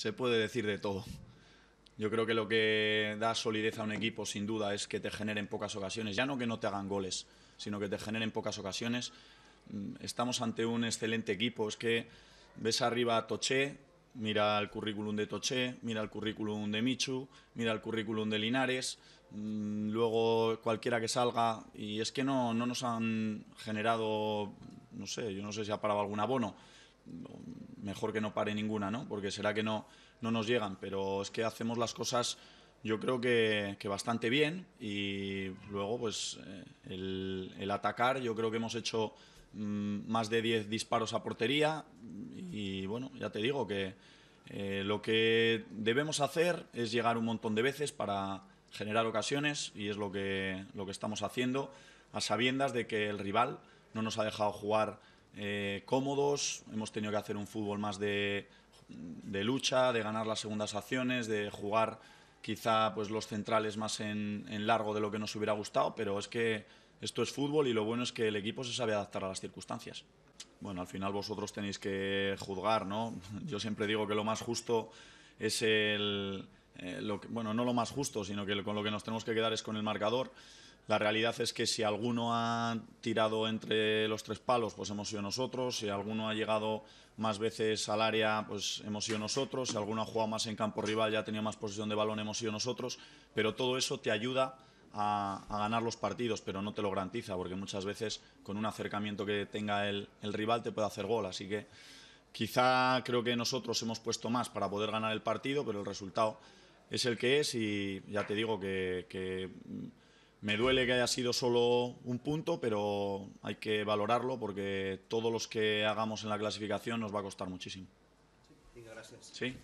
se puede decir de todo. Yo creo que lo que da solidez a un equipo, sin duda, es que te generen pocas ocasiones. Ya no que no te hagan goles, sino que te generen pocas ocasiones. Mm, estamos ante un excelente equipo. Es que ves arriba a Toché, mira el currículum de Toché, mira el currículum de Michu, mira el currículum de Linares. Mm, luego cualquiera que salga. Y es que no, no nos han generado, no sé, yo no sé si ha parado algún abono mejor que no pare ninguna, ¿no? Porque será que no, no nos llegan, pero es que hacemos las cosas yo creo que, bastante bien y luego pues eh, el, atacar, yo creo que hemos hecho mm, más de 10 disparos a portería y, bueno, ya te digo que eh, lo que debemos hacer es llegar un montón de veces para generar ocasiones y es lo que, lo que estamos haciendo a sabiendas de que el rival no nos ha dejado jugar eh, cómodos, hemos tenido que hacer un fútbol más de, lucha, de ganar las segundas acciones, de jugar quizá pues, los centrales más en largo de lo que nos hubiera gustado, pero es que esto es fútbol y lo bueno es que el equipo se sabe adaptar a las circunstancias. Bueno, al final vosotros tenéis que juzgar, ¿no? Yo siempre digo que lo más justo es el eh, bueno, no lo más justo, sino que con lo que nos tenemos que quedar es con el marcador. La realidad es que si alguno ha tirado entre los tres palos, pues hemos sido nosotros. Si alguno ha llegado más veces al área, pues hemos sido nosotros. Si alguno ha jugado más en campo rival, ya ha tenido más posición de balón, hemos sido nosotros. Pero todo eso te ayuda a, ganar los partidos, pero no te lo garantiza, porque muchas veces con un acercamiento que tenga el, el rival te puede hacer gol. Así que quizá creo que nosotros hemos puesto más para poder ganar el partido, pero el resultado es el que es y ya te digo que, me duele que haya sido solo un punto, pero hay que valorarlo porque todos los que hagamos en la clasificación nos va a costar muchísimo. Sí,